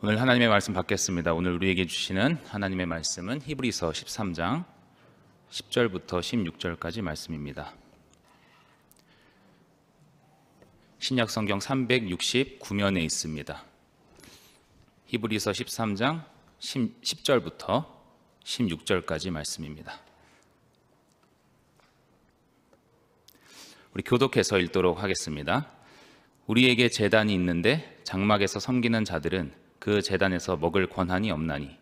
오늘 하나님의 말씀 받겠습니다. 오늘 우리에게 주시는 하나님의 말씀은 히브리서 13장 10절부터 16절까지 말씀입니다. 신약 성경 369면에 있습니다. 히브리서 13장 10, 10절부터 16절까지 말씀입니다. 우리 교독해서 읽도록 하겠습니다. 우리에게 재단이 있는데 장막에서 섬기는 자들은 그 재단에서 먹을 권한이 없나니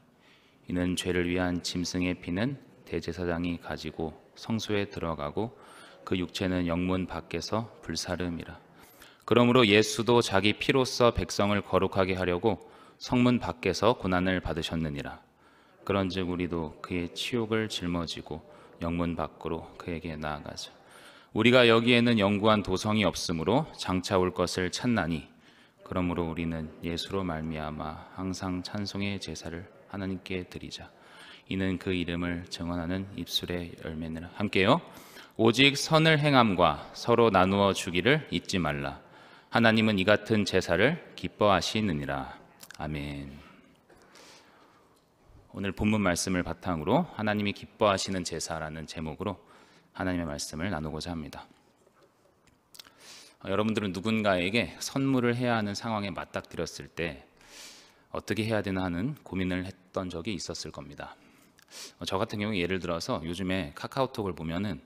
이는 죄를 위한 짐승의 피는 대제사장이 가지고 성소에 들어가고 그 육체는 영문 밖에서 불사름이라 그러므로 예수도 자기 피로써 백성을 거룩하게 하려고 성문 밖에서 고난을 받으셨느니라 그런즉 우리도 그의 치욕을 짊어지고 영문 밖으로 그에게 나아가자 우리가 여기에는 영구한 도성이 없으므로 장차 올 것을 찾나니 그러므로 우리는 예수로 말미암아 항상 찬송의 제사를 하나님께 드리자. 이는 그 이름을 증언하는 입술의 열매는 함께요. 오직 선을 행함과 서로 나누어 주기를 잊지 말라. 하나님은 이 같은 제사를 기뻐하시느니라. 아멘. 오늘 본문 말씀을 바탕으로 하나님이 기뻐하시는 제사라는 제목으로 하나님의 말씀을 나누고자 합니다. 어, 여러분들은 누군가에게 선물을 해야 하는 상황에 맞닥뜨렸을 때 어떻게 해야 되나 하는 고민을 했던 적이 있었을 겁니다. 어, 저 같은 경우 예를 들어서 요즘에 카카오톡을 보면은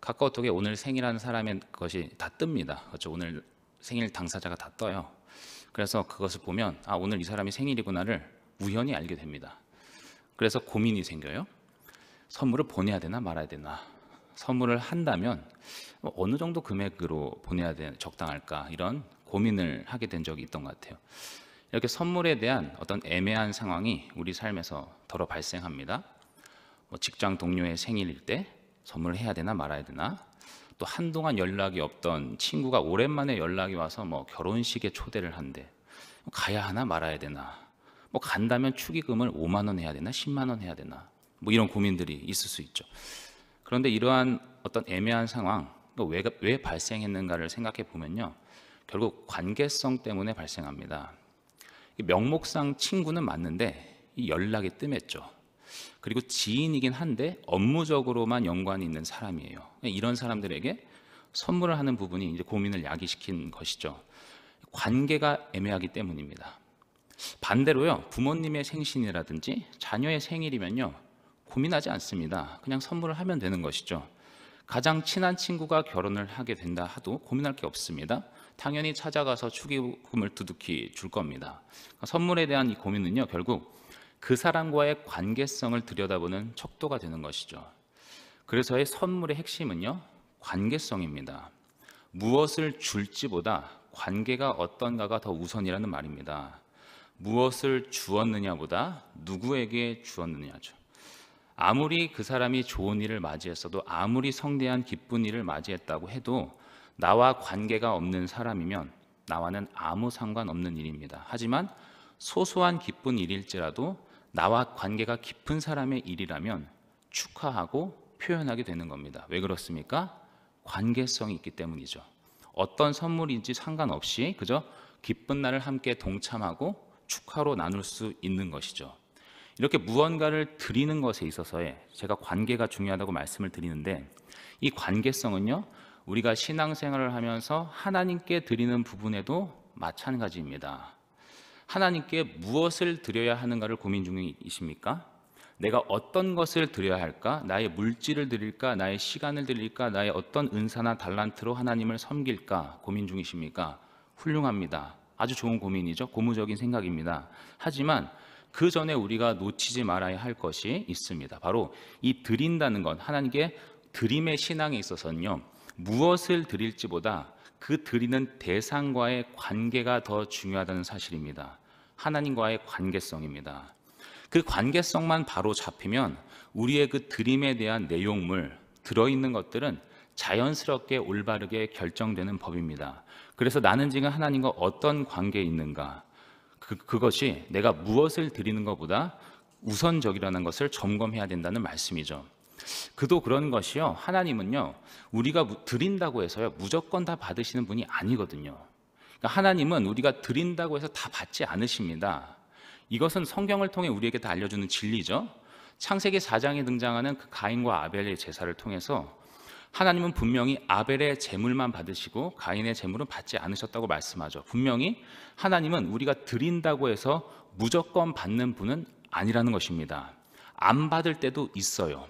카카오톡에 오늘 생일하는 사람의 것이 다 뜹니다. 그렇죠? 오늘 생일 당사자가 다 떠요. 그래서 그것을 보면 아 오늘 이 사람이 생일이구나를 우연히 알게 됩니다. 그래서 고민이 생겨요. 선물을 보내야 되나 말아야 되나 선물을 한다면 어느 정도 금액으로 보내야 되 적당할까 이런 고민을 하게 된 적이 있던 것 같아요. 이렇게 선물에 대한 어떤 애매한 상황이 우리 삶에서 더러 발생합니다. 뭐 직장 동료의 생일일 때 선물을 해야 되나 말아야 되나 또 한동안 연락이 없던 친구가 오랜만에 연락이 와서 뭐 결혼식에 초대를 한대 뭐 가야 하나 말아야 되나 뭐 간다면 축의금을 5만 원 해야 되나 10만 원 해야 되나 뭐 이런 고민들이 있을 수 있죠. 그런데 이러한 어떤 애매한 상황, 왜, 왜 발생했는가를 생각해 보면요. 결국 관계성 때문에 발생합니다. 명목상 친구는 맞는데 연락이 뜸했죠. 그리고 지인이긴 한데 업무적으로만 연관이 있는 사람이에요. 그러니까 이런 사람들에게 선물을 하는 부분이 이제 고민을 야기시킨 것이죠. 관계가 애매하기 때문입니다. 반대로요, 부모님의 생신이라든지 자녀의 생일이면요, 고민하지 않습니다. 그냥 선물을 하면 되는 것이죠. 가장 친한 친구가 결혼을 하게 된다 하도 고민할 게 없습니다. 당연히 찾아가서 축의금을 두둑히 줄 겁니다. 선물에 대한 이 고민은요, 결국 그 사람과의 관계성을 들여다보는 척도가 되는 것이죠. 그래서의 선물의 핵심은요, 관계성입니다. 무엇을 줄지보다 관계가 어떤가가 더 우선이라는 말입니다. 무엇을 주었느냐보다 누구에게 주었느냐죠. 아무리 그 사람이 좋은 일을 맞이했어도 아무리 성대한 기쁜 일을 맞이했다고 해도 나와 관계가 없는 사람이면 나와는 아무 상관없는 일입니다. 하지만 소소한 기쁜 일일지라도 나와 관계가 깊은 사람의 일이라면 축하하고 표현하게 되는 겁니다. 왜 그렇습니까? 관계성이 있기 때문이죠. 어떤 선물인지 상관없이 그저 기쁜 날을 함께 동참하고 축하로 나눌 수 있는 것이죠. 이렇게 무언가를 드리는 것에 있어서의 제가 관계가 중요하다고 말씀을 드리는데 이 관계성은요 우리가 신앙생활을 하면서 하나님께 드리는 부분에도 마찬가지입니다. 하나님께 무엇을 드려야 하는가를 고민 중이십니까? 내가 어떤 것을 드려야 할까? 나의 물질을 드릴까? 나의 시간을 드릴까? 나의 어떤 은사나 달란트로 하나님을 섬길까? 고민 중이십니까? 훌륭합니다. 아주 좋은 고민이죠. 고무적인 생각입니다. 하지만 그 전에 우리가 놓치지 말아야 할 것이 있습니다. 바로 이 드린다는 건 하나님께 드림의 신앙에 있어서는요. 무엇을 드릴지보다 그 드리는 대상과의 관계가 더 중요하다는 사실입니다. 하나님과의 관계성입니다. 그 관계성만 바로 잡히면 우리의 그 드림에 대한 내용물, 들어있는 것들은 자연스럽게 올바르게 결정되는 법입니다. 그래서 나는 지금 하나님과 어떤 관계에 있는가, 그, 그것이 내가 무엇을 드리는 것보다 우선적이라는 것을 점검해야 된다는 말씀이죠. 그도 그런 것이요. 하나님은요. 우리가 드린다고 해서요. 무조건 다 받으시는 분이 아니거든요. 그러니까 하나님은 우리가 드린다고 해서 다 받지 않으십니다. 이것은 성경을 통해 우리에게 다 알려주는 진리죠. 창세기 4장에 등장하는 그 가인과 아벨의 제사를 통해서 하나님은 분명히 아벨의 재물만 받으시고 가인의 재물은 받지 않으셨다고 말씀하죠. 분명히 하나님은 우리가 드린다고 해서 무조건 받는 분은 아니라는 것입니다. 안 받을 때도 있어요.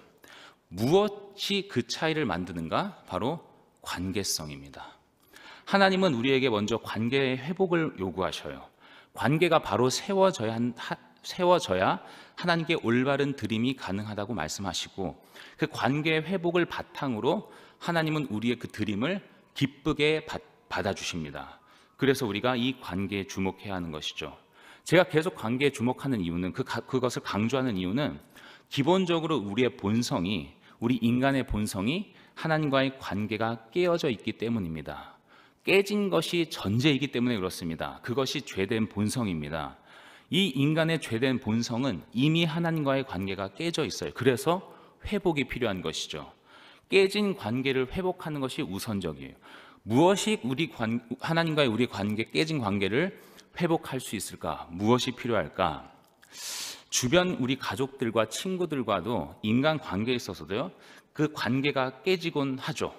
무엇이 그 차이를 만드는가? 바로 관계성입니다. 하나님은 우리에게 먼저 관계의 회복을 요구하셔요. 관계가 바로 세워져야 세워져야 하나님께 올바른 드림이 가능하다고 말씀하시고 그 관계 회복을 바탕으로 하나님은 우리의 그 드림을 기쁘게 받, 받아주십니다. 그래서 우리가 이 관계에 주목해야 하는 것이죠. 제가 계속 관계에 주목하는 이유는 그, 그것을 강조하는 이유는 기본적으로 우리의 본성이 우리 인간의 본성이 하나님과의 관계가 깨어져 있기 때문입니다. 깨진 것이 전제이기 때문에 그렇습니다. 그것이 죄된 본성입니다. 이 인간의 죄된 본성은 이미 하나님과의 관계가 깨져 있어요. 그래서 회복이 필요한 것이죠. 깨진 관계를 회복하는 것이 우선적이에요. 무엇이 우리 관, 하나님과의 우리 관계, 깨진 관계를 회복할 수 있을까? 무엇이 필요할까? 주변 우리 가족들과 친구들과도 인간 관계에 있어서도요, 그 관계가 깨지곤 하죠.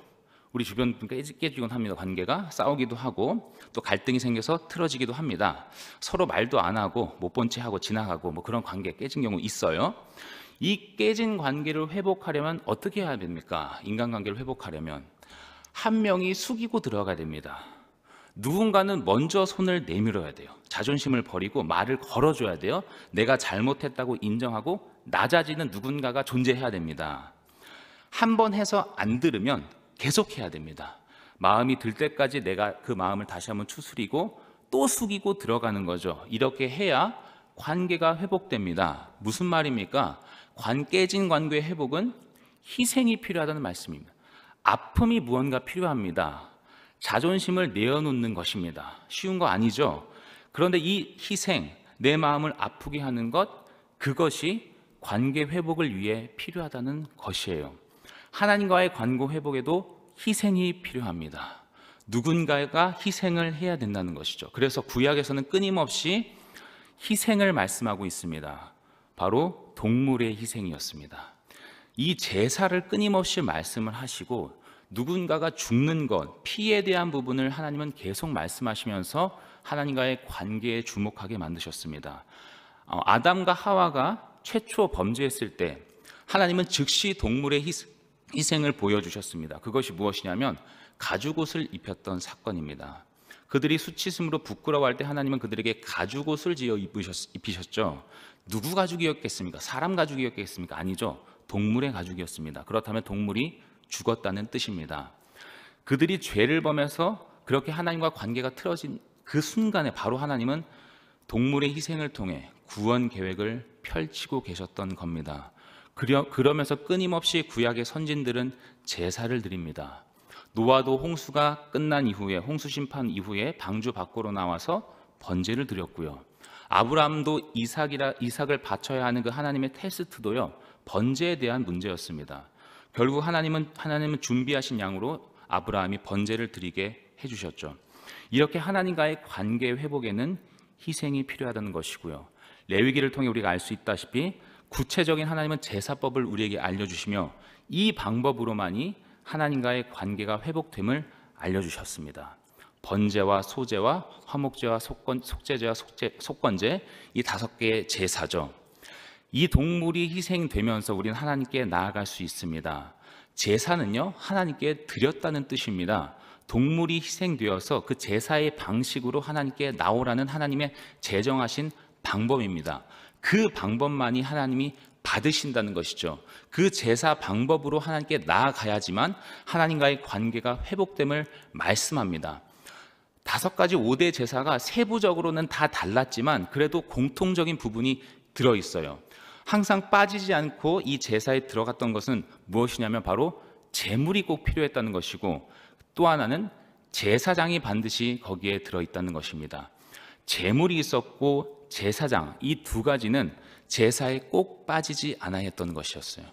우리 주변 분과 깨지곤 합니다. 관계가 싸우기도 하고 또 갈등이 생겨서 틀어지기도 합니다. 서로 말도 안 하고 못 본 채 하고 지나가고 뭐 그런 관계 깨진 경우 있어요. 이 깨진 관계를 회복하려면 어떻게 해야 됩니까? 인간관계를 회복하려면 한 명이 숙이고 들어가야 됩니다. 누군가는 먼저 손을 내밀어야 돼요. 자존심을 버리고 말을 걸어줘야 돼요. 내가 잘못했다고 인정하고 낮아지는 누군가가 존재해야 됩니다. 한 번 해서 안 들으면 계속해야 됩니다. 마음이 들 때까지 내가 그 마음을 다시 한번 추스리고 또 숙이고 들어가는 거죠. 이렇게 해야 관계가 회복됩니다. 무슨 말입니까? 관 깨진 관계 의 회복은 희생이 필요하다는 말씀입니다. 아픔이 무언가 필요합니다. 자존심을 내어놓는 것입니다. 쉬운 거 아니죠? 그런데 이 희생, 내 마음을 아프게 하는 것, 그것이 관계 회복을 위해 필요하다는 것이에요. 하나님과의 관고 회복에도 희생이 필요합니다. 누군가가 희생을 해야 된다는 것이죠. 그래서 구약에서는 끊임없이 희생을 말씀하고 있습니다. 바로 동물의 희생이었습니다. 이 제사를 끊임없이 말씀을 하시고 누군가가 죽는 것, 피에 대한 부분을 하나님은 계속 말씀하시면서 하나님과의 관계에 주목하게 만드셨습니다. 어, 아담과 하와가 최초 범죄했을 때 하나님은 즉시 동물의 희생, 희생을 보여주셨습니다. 그것이 무엇이냐면 가죽옷을 입혔던 사건입니다. 그들이 수치심으로 부끄러워할 때 하나님은 그들에게 가죽옷을 지어 입으셨, 입히셨죠. 누구 가죽이었겠습니까? 사람 가죽이었겠습니까? 아니죠. 동물의 가죽이었습니다. 그렇다면 동물이 죽었다는 뜻입니다. 그들이 죄를 범해서 그렇게 하나님과 관계가 틀어진 그 순간에 바로 하나님은 동물의 희생을 통해 구원 계획을 펼치고 계셨던 겁니다. 그러면서 끊임없이 구약의 선진들은 제사를 드립니다. 노아도 홍수가 끝난 이후에 홍수 심판 이후에 방주 밖으로 나와서 번제를 드렸고요. 아브라함도 이삭이라 이삭을 바쳐야 하는 그 하나님의 테스트도요. 번제에 대한 문제였습니다. 결국 하나님은 하나님은 준비하신 양으로 아브라함이 번제를 드리게 해 주셨죠. 이렇게 하나님과의 관계 회복에는 희생이 필요하다는 것이고요. 레위기를 통해 우리가 알 수 있다시피 구체적인 하나님은 제사법을 우리에게 알려주시며 이 방법으로만이 하나님과의 관계가 회복됨을 알려주셨습니다. 번제와 소제와 화목제와 속건, 속제제와 속제, 속건제 이 다섯 개의 제사죠. 이 동물이 희생되면서 우리는 하나님께 나아갈 수 있습니다. 제사는요 하나님께 드렸다는 뜻입니다. 동물이 희생되어서 그 제사의 방식으로 하나님께 나오라는 하나님의 제정하신 방법입니다. 그 방법만이 하나님이 받으신다는 것이죠. 그 제사 방법으로 하나님께 나아가야지만 하나님과의 관계가 회복됨을 말씀합니다. 다섯 가지 5대 제사가 세부적으로는 다 달랐지만 그래도 공통적인 부분이 들어 있어요. 항상 빠지지 않고 이 제사에 들어갔던 것은 무엇이냐면 바로 재물이 꼭 필요했다는 것이고 또 하나는 제사장이 반드시 거기에 들어 있다는 것입니다. 재물이 있었고 제사장 이 두 가지는 제사에 꼭 빠지지 않아야 했던 것이었어요.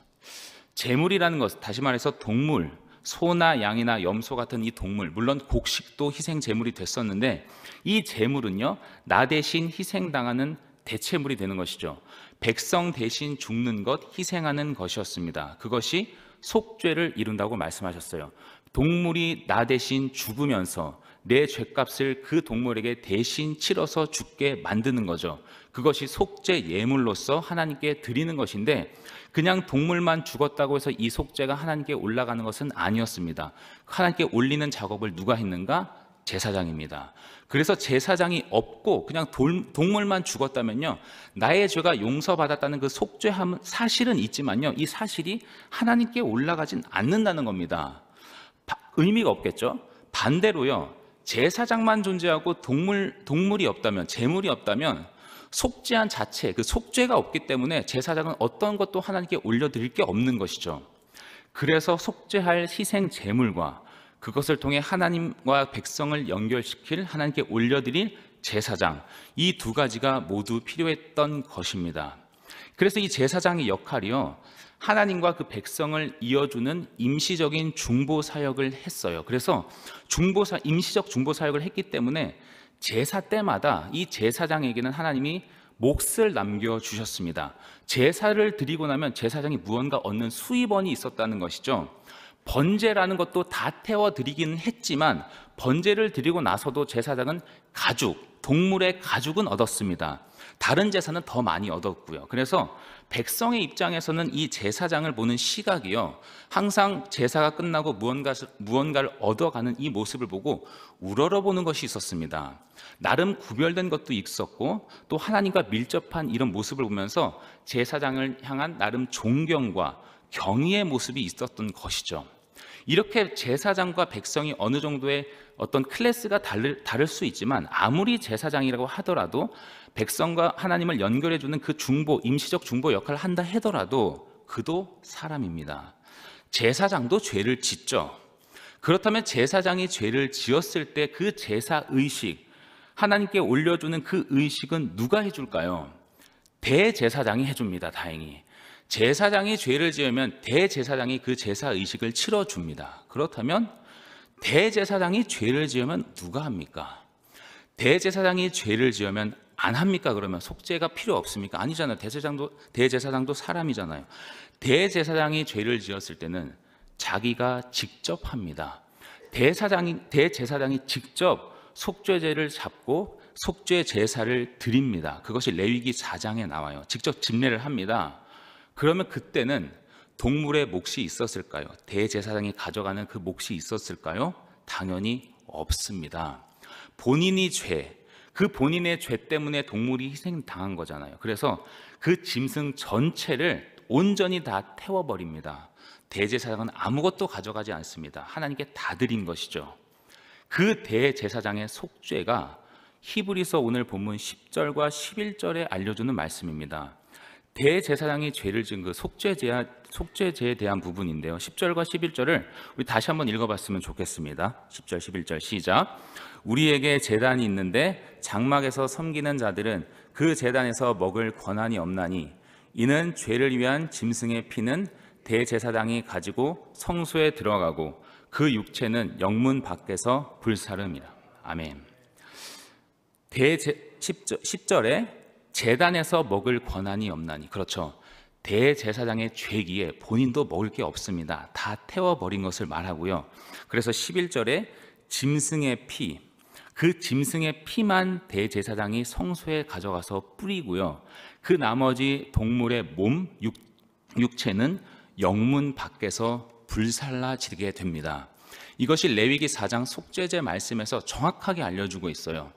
재물이라는 것, 다시 말해서 동물, 소나 양이나 염소 같은 이 동물, 물론 곡식도 희생 재물이 됐었는데 이 재물은요, 나 대신 희생당하는 대체물이 되는 것이죠. 백성 대신 죽는 것, 희생하는 것이었습니다. 그것이 속죄를 이룬다고 말씀하셨어요. 동물이 나 대신 죽으면서 내 죄값을 그 동물에게 대신 치러서 죽게 만드는 거죠. 그것이 속죄 예물로서 하나님께 드리는 것인데 그냥 동물만 죽었다고 해서 이 속죄가 하나님께 올라가는 것은 아니었습니다. 하나님께 올리는 작업을 누가 했는가? 제사장입니다. 그래서 제사장이 없고 그냥 돌, 동물만 죽었다면요. 나의 죄가 용서받았다는 그 속죄함은 사실은 있지만요. 이 사실이 하나님께 올라가진 않는다는 겁니다. 바, 의미가 없겠죠? 반대로요. 제사장만 존재하고 동물, 동물이 없다면, 재물이 없다면 속죄한 자체, 그 속죄가 없기 때문에 제사장은 어떤 것도 하나님께 올려드릴 게 없는 것이죠. 그래서 속죄할 희생 제물과 그것을 통해 하나님과 백성을 연결시킬 하나님께 올려드릴 제사장, 이 두 가지가 모두 필요했던 것입니다. 그래서 이 제사장의 역할이요, 하나님과 그 백성을 이어주는 임시적인 중보 사역을 했어요. 그래서 중보사 임시적 중보 사역을 했기 때문에 제사 때마다 이 제사장에게는 하나님이 몫을 남겨 주셨습니다. 제사를 드리고 나면 제사장이 무언가 얻는 수입원이 있었다는 것이죠. 번제라는 것도 다 태워 드리긴 했지만 번제를 드리고 나서도 제사장은 가죽, 동물의 가죽은 얻었습니다. 다른 제사는 더 많이 얻었고요. 그래서 백성의 입장에서는 이 제사장을 보는 시각이요. 항상 제사가 끝나고 무언가를, 무언가를 얻어가는 이 모습을 보고 우러러보는 것이 있었습니다. 나름 구별된 것도 있었고 또 하나님과 밀접한 이런 모습을 보면서 제사장을 향한 나름 존경과 경의의 모습이 있었던 것이죠. 이렇게 제사장과 백성이 어느 정도의 어떤 클래스가 다를, 다를 수 있지만 아무리 제사장이라고 하더라도 백성과 하나님을 연결해 주는 그 중보, 임시적 중보 역할을 한다 해더라도 그도 사람입니다. 제사장도 죄를 짓죠. 그렇다면 제사장이 죄를 지었을 때 그 제사 의식, 하나님께 올려주는 그 의식은 누가 해줄까요? 대제사장이 해줍니다, 다행히. 제사장이 죄를 지으면 대제사장이 그 제사 의식을 치러줍니다. 그렇다면 대제사장이 죄를 지으면 누가 합니까? 대제사장이 죄를 지으면 안 합니까? 그러면 속죄가 필요 없습니까? 아니잖아요. 대제사장도 대제사장도 사람이잖아요. 대제사장이 죄를 지었을 때는 자기가 직접 합니다. 대사장이 대제사장이 직접 속죄제를 잡고 속죄 제사를 드립니다. 그것이 레위기 4장에 나와요. 직접 집례를 합니다. 그러면 그때는 동물의 몫이 있었을까요? 대제사장이 가져가는 그 몫이 있었을까요? 당연히 없습니다. 본인이 죄, 그 본인의 죄 때문에 동물이 희생당한 거잖아요. 그래서 그 짐승 전체를 온전히 다 태워버립니다. 대제사장은 아무것도 가져가지 않습니다. 하나님께 다 드린 것이죠. 그 대제사장의 속죄가 히브리서 오늘 본문 10절과 11절에 알려주는 말씀입니다. 대제사장이 죄를 지은 그 속죄죄, 속죄죄에 대한 부분인데요. 10절과 11절을 우리 다시 한번 읽어봤으면 좋겠습니다. 10절, 11절 시작. 우리에게 재단이 있는데 장막에서 섬기는 자들은 그 재단에서 먹을 권한이 없나니 이는 죄를 위한 짐승의 피는 대제사장이 가지고 성소에 들어가고 그 육체는 영문 밖에서 불사름이라. 아멘. 대제 10절, 에 재단에서 먹을 권한이 없나니 그렇죠. 대제사장의 죄기에 본인도 먹을 게 없습니다. 다 태워 버린 것을 말하고요. 그래서 11절에 짐승의 피그 짐승의 피만 대제사장이 성소에 가져가서 뿌리고요. 그 나머지 동물의 몸, 육, 육체는 영문 밖에서 불살라 지게 됩니다. 이것이 레위기 4장 속죄제 말씀에서 정확하게 알려주고 있어요.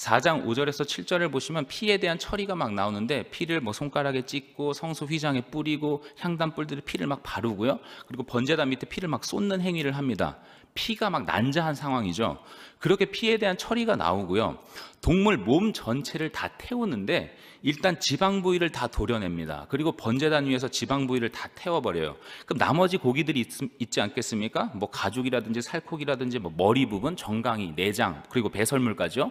4장 5절에서 7절을 보시면 피에 대한 처리가 막 나오는데 피를 뭐 손가락에 찍고 성소 휘장에 뿌리고 향단뿔들의 피를 막 바르고요. 그리고 번제단 밑에 피를 막 쏟는 행위를 합니다. 피가 막 난자한 상황이죠. 그렇게 피에 대한 처리가 나오고요. 동물 몸 전체를 다 태우는데 일단 지방 부위를 다 도려냅니다. 그리고 번제단 위에서 지방 부위를 다 태워버려요. 그럼 나머지 고기들이 있, 있, 지 않겠습니까? 뭐 가죽이라든지 살코기라든지 뭐 머리 부분, 정강이, 내장, 그리고 배설물까지요.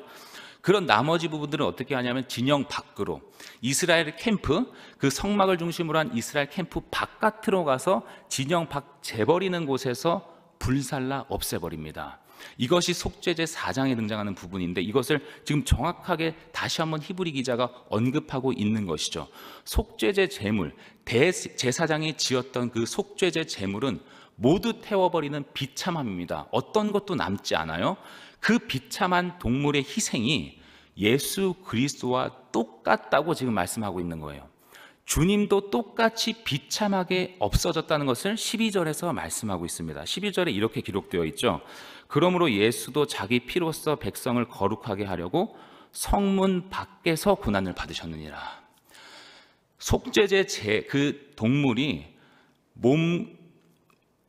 그런 나머지 부분들은 어떻게 하냐면 진영 밖으로 이스라엘 캠프 그 성막을 중심으로 한 이스라엘 캠프 바깥으로 가서 진영 밖 재버리는 곳에서 불살라 없애버립니다. 이것이 속죄제 4장에 등장하는 부분인데 이것을 지금 정확하게 다시 한번 히브리 기자가 언급하고 있는 것이죠. 속죄제 제물, 대제사장이 지었던 그 속죄제 제물은 모두 태워버리는 비참함입니다. 어떤 것도 남지 않아요. 그 비참한 동물의 희생이 예수 그리스도와 똑같다고 지금 말씀하고 있는 거예요. 주님도 똑같이 비참하게 없어졌다는 것을 12절에서 말씀하고 있습니다. 12절에 이렇게 기록되어 있죠. 그러므로 예수도 자기 피로써 백성을 거룩하게 하려고 성문 밖에서 고난을 받으셨느니라. 속죄제 그 동물이 몸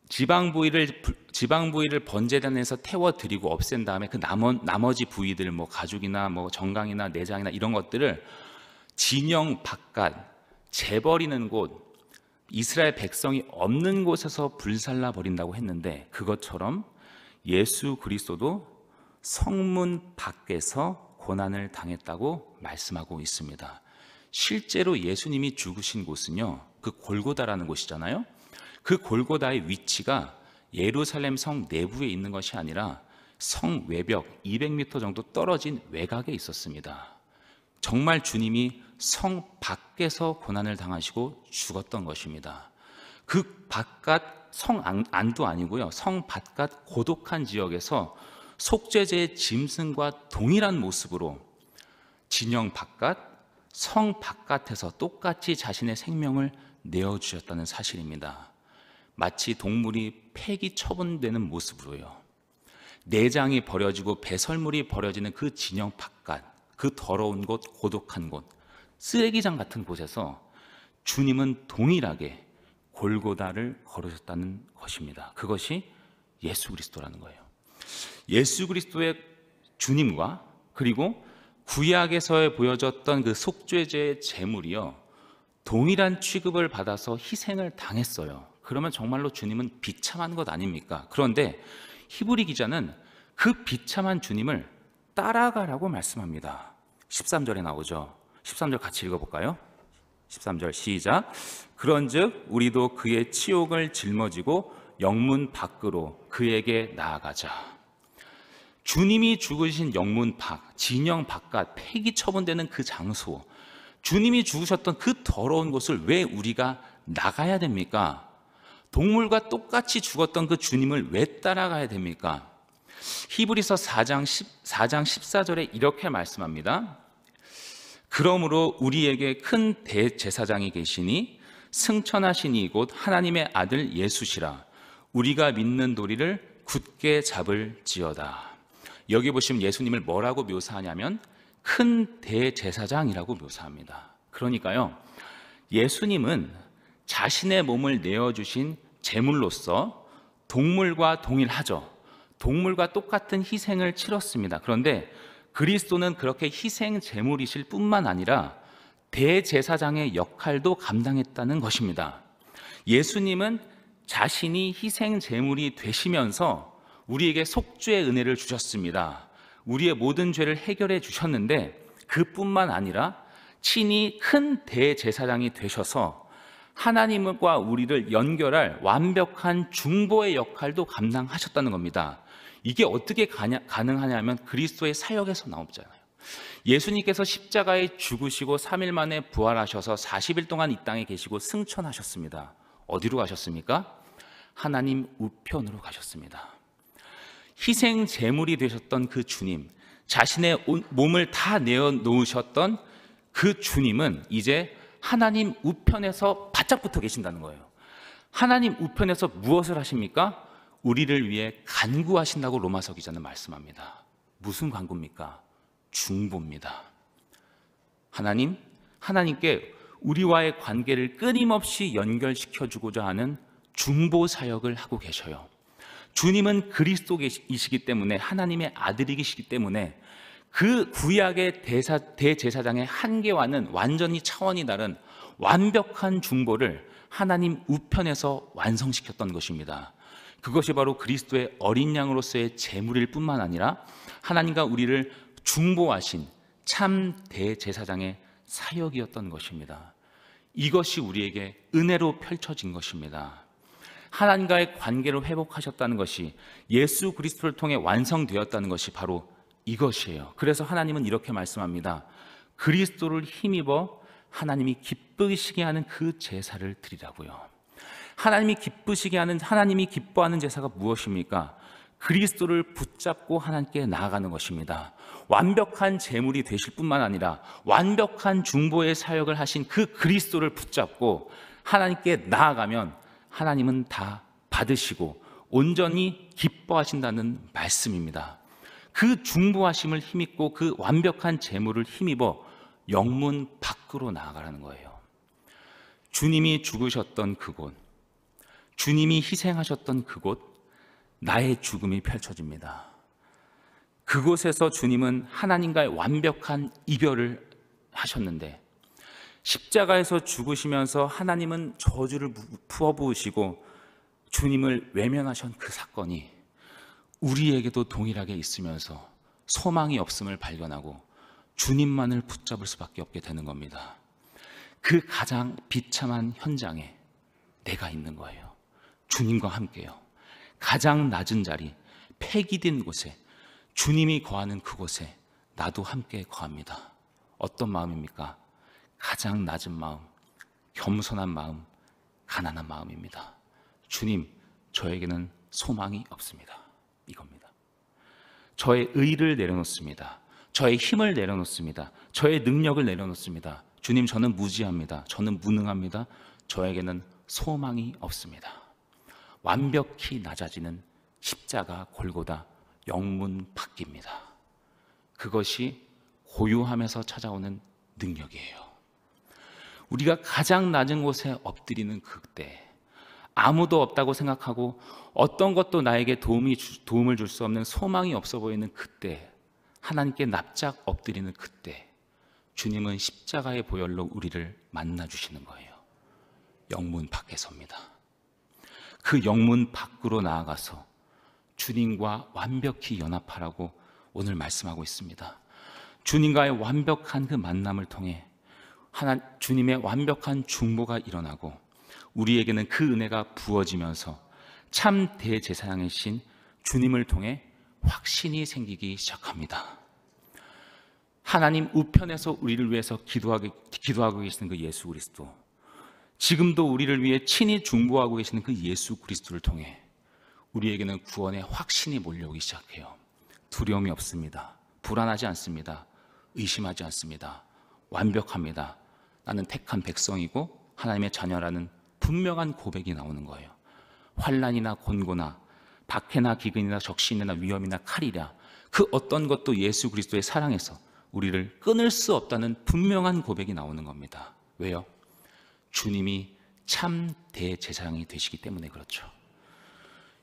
지방 부위를 지방 부위를 번제단에서 태워 드리고 없앤 다음에 그 남은 나머지 부위들 뭐 가죽이나 뭐 정강이나 내장이나 이런 것들을 진영 바깥 재버리는 곳 이스라엘 백성이 없는 곳에서 불살라 버린다고 했는데 그것처럼 예수 그리스도도 성문 밖에서 고난을 당했다고 말씀하고 있습니다. 실제로 예수님이 죽으신 곳은요. 그 골고다라는 곳이잖아요. 그 골고다의 위치가 예루살렘 성 내부에 있는 것이 아니라 성 외벽 200m 정도 떨어진 외곽에 있었습니다. 정말 주님이 성 밖에서 고난을 당하시고 죽었던 것입니다. 그 바깥 성 안도 아니고요. 성 바깥 고독한 지역에서 속죄제의 짐승과 동일한 모습으로 진영 바깥, 성 바깥에서 똑같이 자신의 생명을 내어주셨다는 사실입니다. 마치 동물이 폐기 처분되는 모습으로요. 내장이 버려지고 배설물이 버려지는 그 진영 바깥, 그 더러운 곳, 고독한 곳, 쓰레기장 같은 곳에서 주님은 동일하게 골고다를 걸으셨다는 것입니다. 그것이 예수 그리스도라는 거예요. 예수 그리스도의 주님과 그리고 구약에서의 보여졌던 그 속죄제의 제물이요 동일한 취급을 받아서 희생을 당했어요. 그러면 정말로 주님은 비참한 것 아닙니까? 그런데 히브리 기자는 그 비참한 주님을 따라가라고 말씀합니다. 13절에 나오죠. 13절 같이 읽어볼까요? 13절 시작. 그런즉 우리도 그의 치욕을 짊어지고 영문 밖으로 그에게 나아가자. 주님이 죽으신 영문 밖, 진영 바깥, 폐기 처분되는 그 장소, 주님이 죽으셨던 그 더러운 곳을 왜 우리가 나가야 됩니까? 동물과 똑같이 죽었던 그 주님을 왜 따라가야 됩니까? 히브리서 4장, 10, 4장 14절에 이렇게 말씀합니다. 그러므로 우리에게 큰 대제사장이 계시니 승천하신 이곳 하나님의 아들 예수시라 우리가 믿는 도리를 굳게 잡을지어다. 여기 보시면 예수님을 뭐라고 묘사하냐면 큰 대제사장이라고 묘사합니다. 그러니까요. 예수님은 자신의 몸을 내어주신 제물로서 동물과 동일하죠. 동물과 똑같은 희생을 치렀습니다. 그런데 그리스도는 그렇게 희생 제물이실 뿐만 아니라 대제사장의 역할도 감당했다는 것입니다. 예수님은 자신이 희생 제물이 되시면서 우리에게 속죄의 은혜를 주셨습니다. 우리의 모든 죄를 해결해 주셨는데 그뿐만 아니라 친히 큰 대제사장이 되셔서 하나님과 우리를 연결할 완벽한 중보의 역할도 감당하셨다는 겁니다. 이게 어떻게 가냐, 가능하냐면 그리스도의 사역에서 나오잖아요. 예수님께서 십자가에 죽으시고 3일 만에 부활하셔서 40일 동안 이 땅에 계시고 승천하셨습니다. 어디로 가셨습니까? 하나님 우편으로 가셨습니다. 희생 제물이 되셨던 그 주님, 자신의 몸을 다 내어 놓으셨던 그 주님은 이제 하나님 우편에서 바짝 붙어 계신다는 거예요. 하나님 우편에서 무엇을 하십니까? 우리를 위해 간구하신다고 로마서 기자는 말씀합니다. 무슨 간구입니까? 중보입니다. 하나님, 하나님께 우리와의 관계를 끊임없이 연결시켜 주고자 하는 중보 사역을 하고 계셔요. 주님은 그리스도이시기 때문에 하나님의 아들이시기 때문에 그 구약의 대사, 대제사장의 한계와는 완전히 차원이 다른 완벽한 중보를 하나님 우편에서 완성시켰던 것입니다. 그것이 바로 그리스도의 어린 양으로서의 제물일 뿐만 아니라 하나님과 우리를 중보하신 참 대제사장의 사역이었던 것입니다. 이것이 우리에게 은혜로 펼쳐진 것입니다. 하나님과의 관계를 회복하셨다는 것이 예수 그리스도를 통해 완성되었다는 것이 바로 이것이에요. 그래서 하나님은 이렇게 말씀합니다. 그리스도를 힘입어 하나님이 기쁘시게 하는 그 제사를 드리라고요. 하나님이 기쁘시게 하는 하나님이 기뻐하는 제사가 무엇입니까? 그리스도를 붙잡고 하나님께 나아가는 것입니다. 완벽한 제물이 되실 뿐만 아니라 완벽한 중보의 사역을 하신 그 그리스도를 붙잡고 하나님께 나아가면 하나님은 다 받으시고 온전히 기뻐하신다는 말씀입니다. 그 중부하심을 힘입고 그 완벽한 재물을 힘입어 영문 밖으로 나아가라는 거예요. 주님이 죽으셨던 그곳, 주님이 희생하셨던 그곳, 나의 죽음이 펼쳐집니다. 그곳에서 주님은 하나님과의 완벽한 이별을 하셨는데, 십자가에서 죽으시면서 하나님은 저주를 부어 부으시고 주님을 외면하신 그 사건이 우리에게도 동일하게 있으면서 소망이 없음을 발견하고 주님만을 붙잡을 수밖에 없게 되는 겁니다. 그 가장 비참한 현장에 내가 있는 거예요. 주님과 함께요. 가장 낮은 자리, 폐기된 곳에 주님이 거하는 그곳에 나도 함께 거합니다. 어떤 마음입니까? 가장 낮은 마음, 겸손한 마음, 가난한 마음입니다. 주님, 저에게는 소망이 없습니다. 이겁니다. 저의 의를 내려놓습니다. 저의 힘을 내려놓습니다. 저의 능력을 내려놓습니다. 주님, 저는 무지합니다. 저는 무능합니다. 저에게는 소망이 없습니다. 완벽히 낮아지는 십자가 골고다 영문 바뀝니다. 그것이 고유함에서 찾아오는 능력이에요. 우리가 가장 낮은 곳에 엎드리는 그때 아무도 없다고 생각하고 어떤 것도 나에게 도움이 주, 도움을 줄 수 없는 소망이 없어 보이는 그때 하나님께 납작 엎드리는 그때 주님은 십자가의 보혈로 우리를 만나 주시는 거예요. 영문 밖에서입니다. 그 영문 밖으로 나아가서 주님과 완벽히 연합하라고 오늘 말씀하고 있습니다. 주님과의 완벽한 그 만남을 통해 하나 주님의 완벽한 중보가 일어나고 우리에게는 그 은혜가 부어지면서 참 대제사장이신 주님을 통해 확신이 생기기 시작합니다. 하나님 우편에서 우리를 위해서 기도하기, 기도하고 계시는 그 예수 그리스도. 지금도 우리를 위해 친히 중보하고 계시는 그 예수 그리스도를 통해 우리에게는 구원의 확신이 몰려오기 시작해요. 두려움이 없습니다. 불안하지 않습니다. 의심하지 않습니다. 완벽합니다. 나는 택한 백성이고 하나님의 자녀라는 분명한 고백이 나오는 거예요. 환란이나 곤고나 박해나 기근이나 적신이나 위험이나 칼이라 그 어떤 것도 예수 그리스도의 사랑에서 우리를 끊을 수 없다는 분명한 고백이 나오는 겁니다. 왜요? 주님이 참 대제사장이 되시기 때문에 그렇죠.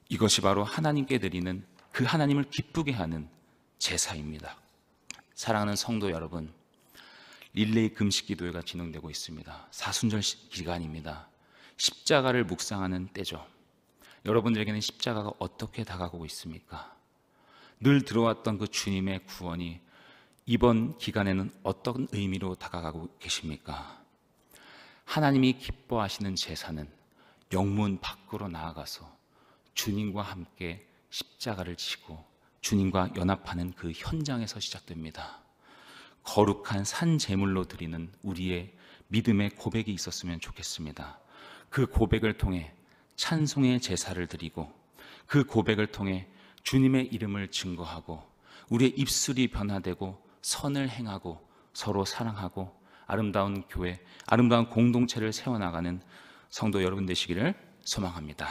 이것이 바로 하나님께 드리는 그 하나님을 기쁘게 하는 제사입니다. 사랑하는 성도 여러분, 릴레이 금식 기도회가 진행되고 있습니다. 사순절 기간입니다. 십자가를 묵상하는 때죠. 여러분들에게는 십자가가 어떻게 다가오고 있습니까? 늘 들어왔던 그 주님의 구원이 이번 기간에는 어떤 의미로 다가가고 계십니까? 하나님이 기뻐하시는 제사는 영문 밖으로 나아가서 주님과 함께 십자가를 치고 주님과 연합하는 그 현장에서 시작됩니다. 거룩한 산 제물로 드리는 우리의 믿음의 고백이 있었으면 좋겠습니다. 그 고백을 통해 찬송의 제사를 드리고 그 고백을 통해 주님의 이름을 증거하고 우리의 입술이 변화되고 선을 행하고 서로 사랑하고 아름다운 교회, 아름다운 공동체를 세워나가는 성도 여러분 되시기를 소망합니다.